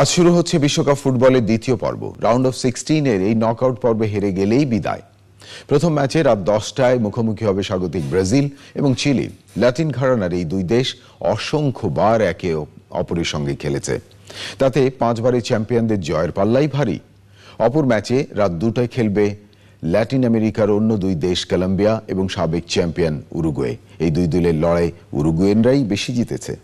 আজ শুরু হচ্ছে বিশ্বকাপ ফুটবলের দ্বিতীয় পর্ব রাউন্ড অফ সিক্সটিনের এই নকআউট পর্বে হেরে গেলেই বিদায় প্রথম ম্যাচে রাত দশটায় মুখোমুখি হবে স্বাগতিক ব্রাজিল এবং চিলি ল্যাটিন ঘরানার এই দুই দেশ অসংখ্যবার একে অপরের সঙ্গে খেলেছে তাতে পাঁচবারের চ্যাম্পিয়নদের জয়ের পাল্লাই ভারী অপর ম্যাচে রাত দুটায় খেলবে ল্যাটিন আমেরিকার অন্য দুই দেশ কলম্বিয়া এবং সাবেক চ্যাম্পিয়ন উরুগুয়ে এই দুই দলের লড়াই উরুগুয়েনরাই বেশি জিতেছে